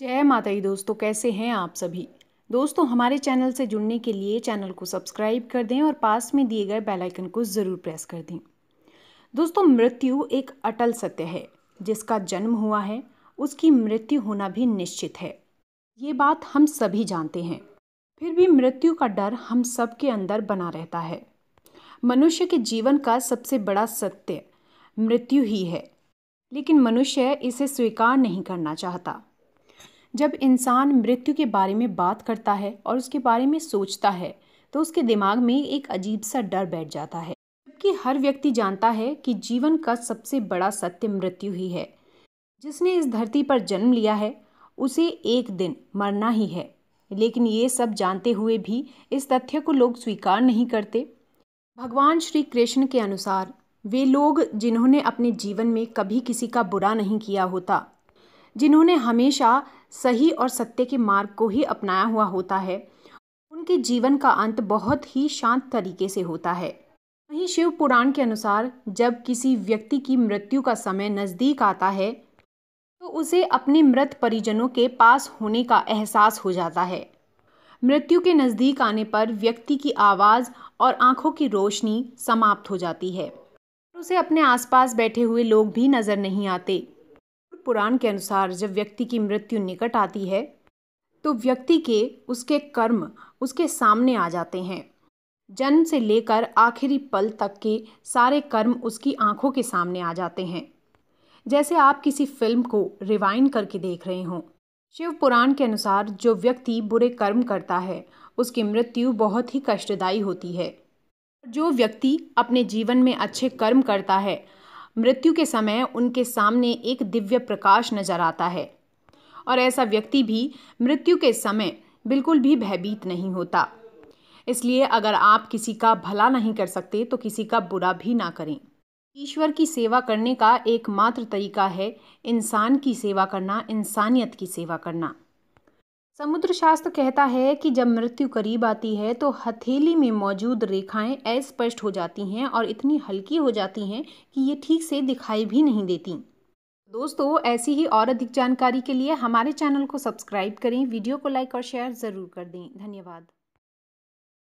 जय माता दी दोस्तों कैसे हैं आप सभी दोस्तों हमारे चैनल से जुड़ने के लिए चैनल को सब्सक्राइब कर दें और पास में दिए गए बेल आइकन को ज़रूर प्रेस कर दें दोस्तों मृत्यु एक अटल सत्य है जिसका जन्म हुआ है उसकी मृत्यु होना भी निश्चित है ये बात हम सभी जानते हैं फिर भी मृत्यु का डर हम सब के अंदर बना रहता है मनुष्य के जीवन का सबसे बड़ा सत्य मृत्यु ही है लेकिन मनुष्य इसे स्वीकार नहीं करना चाहता जब इंसान मृत्यु के बारे में बात करता है और उसके बारे में सोचता है तो उसके दिमाग में एक अजीब सा डर बैठ जाता है जबकि हर व्यक्ति जानता है कि जीवन का सबसे बड़ा सत्य मृत्यु ही है जिसने इस धरती पर जन्म लिया है उसे एक दिन मरना ही है लेकिन ये सब जानते हुए भी इस तथ्य को लोग स्वीकार नहीं करते भगवान श्री कृष्ण के अनुसार वे लोग जिन्होंने अपने जीवन में कभी किसी का बुरा नहीं किया होता जिन्होंने हमेशा सही और सत्य के मार्ग को ही अपनाया हुआ होता है उनके जीवन का अंत बहुत ही शांत तरीके से होता है वहीं शिव पुराण के अनुसार जब किसी व्यक्ति की मृत्यु का समय नज़दीक आता है तो उसे अपने मृत परिजनों के पास होने का एहसास हो जाता है मृत्यु के नज़दीक आने पर व्यक्ति की आवाज़ और आंखों की रोशनी समाप्त हो जाती है उसे अपने आसपास बैठे हुए लोग भी नज़र नहीं आते पुराण के अनुसार जब व्यक्ति की मृत्यु निकट आती है तो व्यक्ति के उसके कर्म उसके सामने आ जाते हैं जन्म से लेकर आखिरी पल तक के सारे कर्म उसकी आंखों के सामने आ जाते हैं जैसे आप किसी फिल्म को रिवाइंड करके देख रहे हों शिव पुराण के अनुसार जो व्यक्ति बुरे कर्म करता है उसकी मृत्यु बहुत ही कष्टदायी होती है जो व्यक्ति अपने जीवन में अच्छे कर्म करता है मृत्यु के समय उनके सामने एक दिव्य प्रकाश नजर आता है और ऐसा व्यक्ति भी मृत्यु के समय बिल्कुल भी भयभीत नहीं होता इसलिए अगर आप किसी का भला नहीं कर सकते तो किसी का बुरा भी ना करें ईश्वर की सेवा करने का एकमात्र तरीका है इंसान की सेवा करना इंसानियत की सेवा करना समुद्र शास्त्र कहता है कि जब मृत्यु करीब आती है तो हथेली में मौजूद रेखाएं अस्पष्ट हो जाती हैं और इतनी हल्की हो जाती हैं कि ये ठीक से दिखाई भी नहीं देती दोस्तों ऐसी ही और अधिक जानकारी के लिए हमारे चैनल को सब्सक्राइब करें वीडियो को लाइक और शेयर ज़रूर कर दें धन्यवाद